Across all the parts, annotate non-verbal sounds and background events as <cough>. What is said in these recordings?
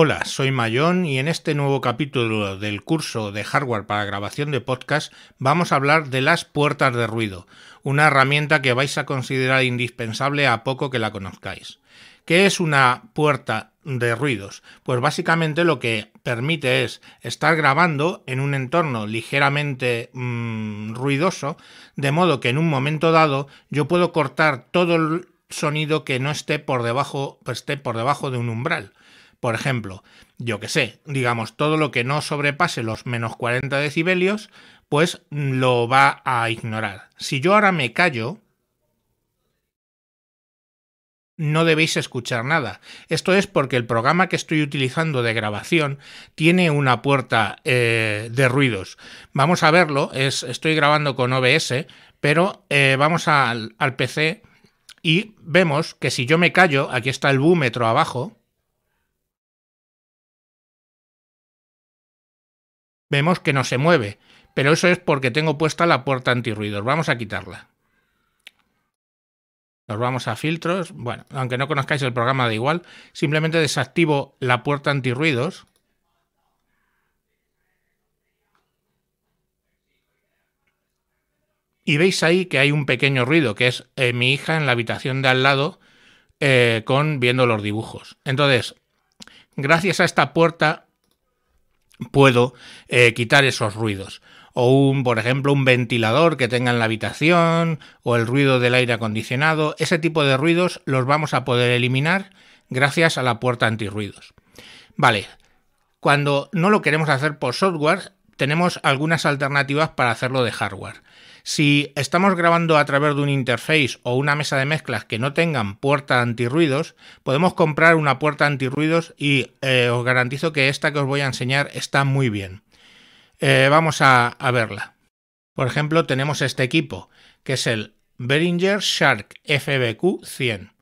Hola, soy Mayón y en este nuevo capítulo del curso de hardware para grabación de podcast vamos a hablar de las puertas de ruido, una herramienta que vais a considerar indispensable a poco que la conozcáis. ¿Qué es una puerta de ruidos? Pues básicamente lo que permite es estar grabando en un entorno ligeramente mm, ruidoso, de modo que en un momento dado yo puedo cortar todo el sonido que no esté por debajo, pues, esté por debajo de un umbral. Por ejemplo, yo que sé, digamos, todo lo que no sobrepase los menos 40 decibelios, pues lo va a ignorar. Si yo ahora me callo, no debéis escuchar nada. Esto es porque el programa que estoy utilizando de grabación tiene una puerta eh, de ruidos. Vamos a verlo, estoy grabando con OBS, pero eh, vamos al, al PC y vemos que si yo me callo, aquí está el búmetro abajo, Vemos que no se mueve, pero eso es porque tengo puesta la puerta antirruidos. Vamos a quitarla. Nos vamos a filtros. Bueno, aunque no conozcáis el programa da igual, simplemente desactivo la puerta antirruidos. Y veis ahí que hay un pequeño ruido, que es eh, mi hija en la habitación de al lado eh, con viendo los dibujos. Entonces, gracias a esta puerta puedo eh, quitar esos ruidos. O un, por ejemplo, un ventilador que tenga en la habitación, o el ruido del aire acondicionado. Ese tipo de ruidos los vamos a poder eliminar gracias a la puerta antirruidos. Vale, cuando no lo queremos hacer por software, tenemos algunas alternativas para hacerlo de hardware. Si estamos grabando a través de un interface o una mesa de mezclas que no tengan puerta antirruidos, podemos comprar una puerta antirruidos y eh, os garantizo que esta que os voy a enseñar está muy bien. Eh, vamos a, a verla. Por ejemplo, tenemos este equipo, que es el Behringer Shark FBQ100.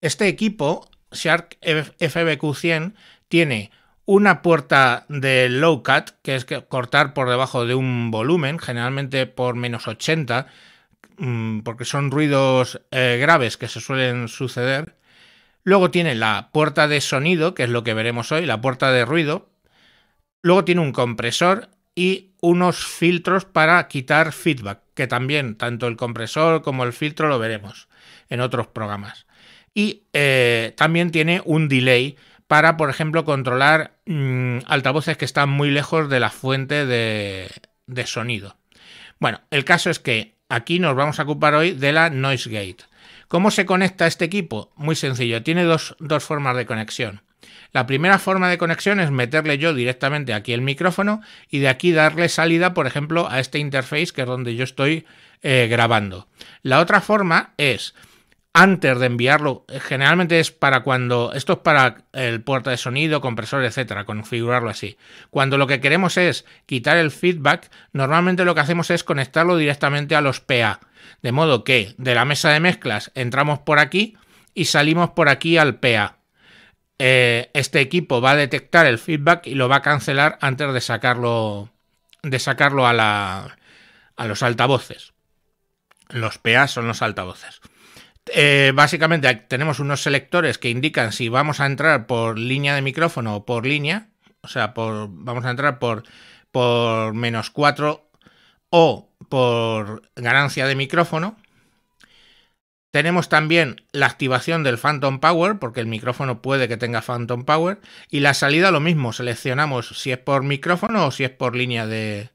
Este equipo, Shark FBQ100, tiene una puerta de low cut, que es cortar por debajo de un volumen, generalmente por menos 80, mm, porque son ruidos eh, graves que se suelen suceder. Luego tiene la puerta de sonido, que es lo que veremos hoy, la puerta de ruido. Luego tiene un compresor y unos filtros para quitar feedback, que también tanto el compresor como el filtro lo veremos en otros programas. Y eh, también tiene un delay para, por ejemplo, controlar mm, altavoces que están muy lejos de la fuente de, sonido. Bueno, el caso es que aquí nos vamos a ocupar hoy de la Noise Gate. ¿Cómo se conecta este equipo? Muy sencillo, tiene dos, formas de conexión. La primera forma de conexión es meterle yo directamente aquí el micrófono y de aquí darle salida, por ejemplo, a este interface que es donde yo estoy eh, grabando. La otra forma es antes de enviarlo, eh, generalmente es para cuando, esto es para el puerto de sonido, compresor, etcétera, configurarlo así. Cuando lo que queremos es quitar el feedback, normalmente lo que hacemos es conectarlo directamente a los PA, de modo que de la mesa de mezclas entramos por aquí y salimos por aquí al PA. Eh, este equipo va a detectar el feedback y lo va a cancelar antes de sacarlo, de sacarlo a, a los altavoces. Los PA son los altavoces. Eh, básicamente tenemos unos selectores que indican si vamos a entrar por línea de micrófono o por línea, o sea, por, vamos a entrar por, por menos 4 o por ganancia de micrófono. Tenemos también la activación del Phantom Power, porque el micrófono puede que tenga Phantom Power. Y la salida lo mismo, seleccionamos si es por micrófono o si es por línea de,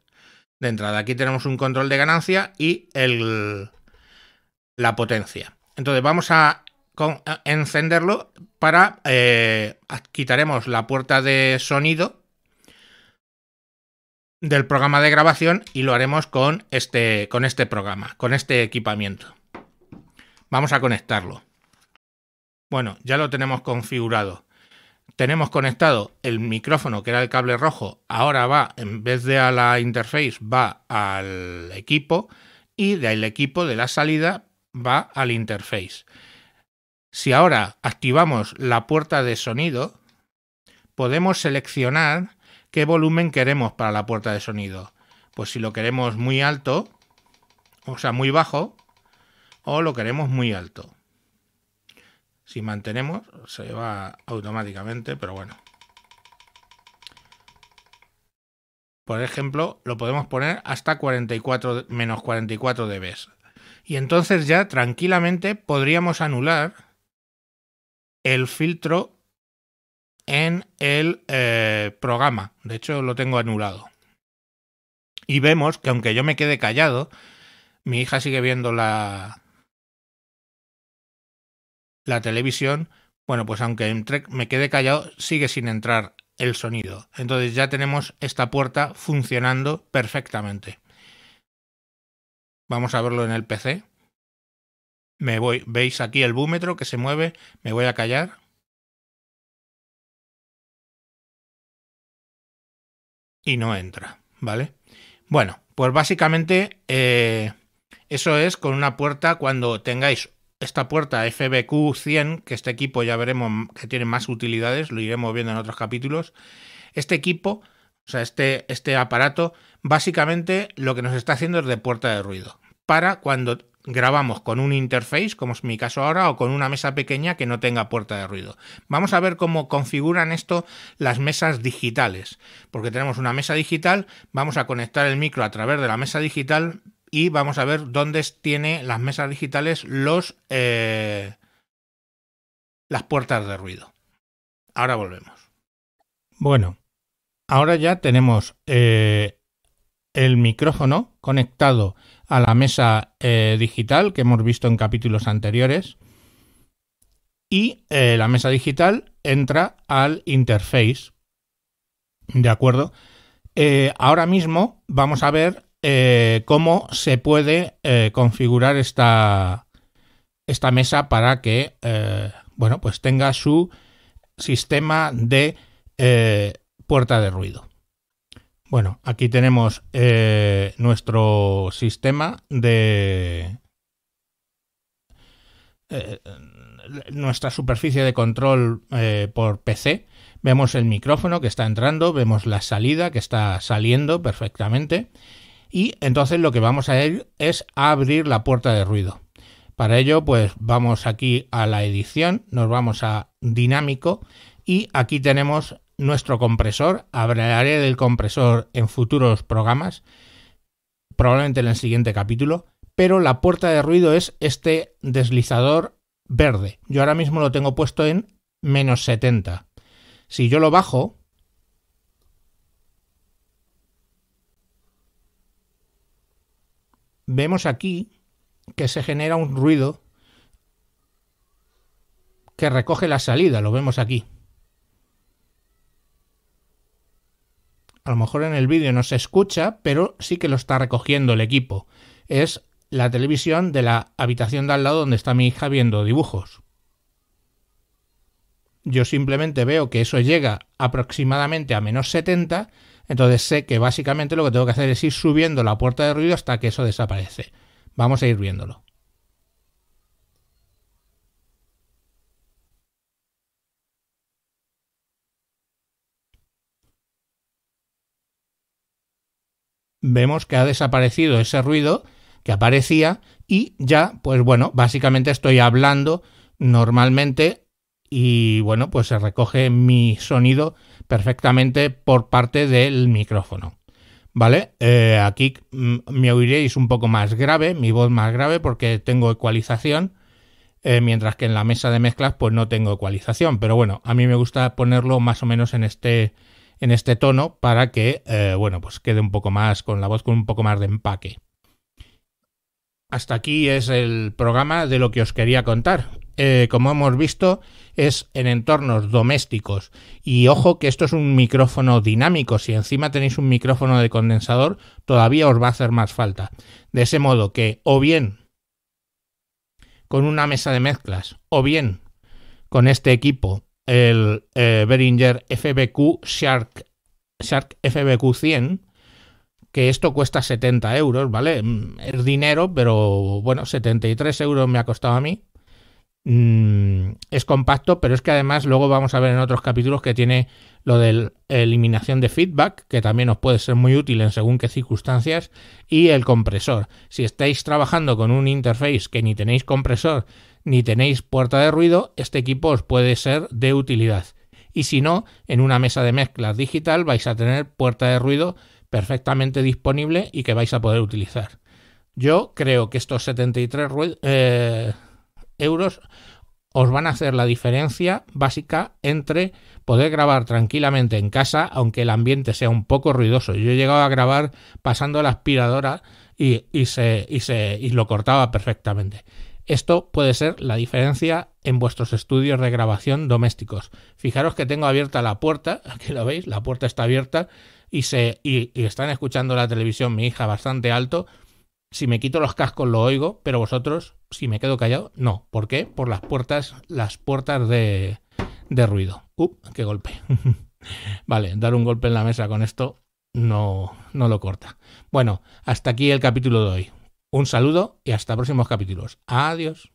entrada. Aquí tenemos un control de ganancia y el, la potencia. Entonces vamos a encenderlo para... Eh, quitaremos la puerta de sonido del programa de grabación y lo haremos con este, con este programa, con este equipamiento. Vamos a conectarlo. Bueno, ya lo tenemos configurado. Tenemos conectado el micrófono que era el cable rojo, ahora va, en vez de a la interface, va al equipo y del equipo de la salida va al interface. Si ahora activamos la puerta de sonido, podemos seleccionar qué volumen queremos para la puerta de sonido. Pues si lo queremos muy alto, o sea, muy bajo, o lo queremos muy alto. Si mantenemos, se va automáticamente, pero bueno. Por ejemplo, lo podemos poner hasta 44, menos 44 dB y entonces ya tranquilamente podríamos anular el filtro en el eh, programa. De hecho, lo tengo anulado. Y vemos que aunque yo me quede callado, mi hija sigue viendo la, la televisión. Bueno, pues aunque me quede callado, sigue sin entrar el sonido. Entonces ya tenemos esta puerta funcionando perfectamente. Vamos a verlo en el PC. Me voy, veis aquí el búmetro que se mueve, me voy a callar. Y no entra, ¿vale? Bueno, pues básicamente eh, eso es con una puerta cuando tengáis esta puerta FBQ100, que este equipo ya veremos que tiene más utilidades, lo iremos viendo en otros capítulos. Este equipo o sea, este, este aparato básicamente lo que nos está haciendo es de puerta de ruido. Para cuando grabamos con un interface, como es mi caso ahora, o con una mesa pequeña que no tenga puerta de ruido. Vamos a ver cómo configuran esto las mesas digitales, porque tenemos una mesa digital, vamos a conectar el micro a través de la mesa digital y vamos a ver dónde tiene las mesas digitales los eh, las puertas de ruido. Ahora volvemos. Bueno, ahora ya tenemos eh, el micrófono conectado a la mesa eh, digital que hemos visto en capítulos anteriores y eh, la mesa digital entra al interface. ¿De acuerdo? ahora mismo vamos a ver cómo se puede configurar esta, esta mesa para que bueno, pues tenga su sistema de puerta de ruido. Bueno, aquí tenemos eh, nuestro sistema de... Eh, nuestra superficie de control eh, por PC. Vemos el micrófono que está entrando, vemos la salida que está saliendo perfectamente. Y entonces lo que vamos a hacer es abrir la puerta de ruido. Para ello, pues vamos aquí a la edición, nos vamos a dinámico y aquí tenemos nuestro compresor. Hablaré del compresor en futuros programas, probablemente en el siguiente capítulo, pero la puerta de ruido es este deslizador verde. Yo ahora mismo lo tengo puesto en menos 70. Si yo lo bajo, vemos aquí que se genera un ruido que recoge la salida, lo vemos aquí. a lo mejor en el vídeo no se escucha, pero sí que lo está recogiendo el equipo. Es la televisión de la habitación de al lado donde está mi hija viendo dibujos. Yo simplemente veo que eso llega aproximadamente a menos 70, entonces sé que básicamente lo que tengo que hacer es ir subiendo la puerta de ruido hasta que eso desaparece. Vamos a ir viéndolo. vemos que ha desaparecido ese ruido que aparecía y ya, pues bueno, básicamente estoy hablando normalmente y bueno, pues se recoge mi sonido perfectamente por parte del micrófono. ¿Vale? Eh, aquí mm, me oiréis un poco más grave, mi voz más grave porque tengo ecualización, eh, mientras que en la mesa de mezclas pues no tengo ecualización, pero bueno, a mí me gusta ponerlo más o menos en este, en este tono para que, eh, bueno, pues quede un poco más, con la voz con un poco más de empaque. Hasta aquí es el programa de lo que os quería contar. Eh, como hemos visto, es en entornos domésticos. Y ojo que esto es un micrófono dinámico. Si encima tenéis un micrófono de condensador, todavía os va a hacer más falta. De ese modo que o bien con una mesa de mezclas o bien con este equipo el eh, Behringer FBQ Shark, Shark FBQ 100, que esto cuesta 70 euros, ¿vale? Mm, es dinero, pero bueno, 73 euros me ha costado a mí. Mm, es compacto, pero es que además luego vamos a ver en otros capítulos que tiene lo de eliminación de feedback, que también os puede ser muy útil en según qué circunstancias, y el compresor. Si estáis trabajando con un interface que ni tenéis compresor ni tenéis puerta de ruido, este equipo os puede ser de utilidad. Y si no, en una mesa de mezclas digital vais a tener puerta de ruido perfectamente disponible y que vais a poder utilizar. Yo creo que estos 73 eh, euros os van a hacer la diferencia básica entre poder grabar tranquilamente en casa, aunque el ambiente sea un poco ruidoso. Yo he llegado a grabar pasando la aspiradora y, se, y, se, y lo cortaba perfectamente. Esto puede ser la diferencia en vuestros estudios de grabación domésticos. Fijaros que tengo abierta la puerta, <laughs> aquí lo veis, la puerta está abierta y, se, y están escuchando la televisión mi hija bastante alto si me quito los cascos lo oigo, pero vosotros, si me quedo callado, no. ¿Por qué? Por las puertas, las puertas de, de ruido. ¡Up! ¡Qué golpe! <laughs> vale, dar un golpe en la mesa con esto no, no lo corta. Bueno, hasta aquí el capítulo de hoy. Un saludo y hasta próximos capítulos. Adiós.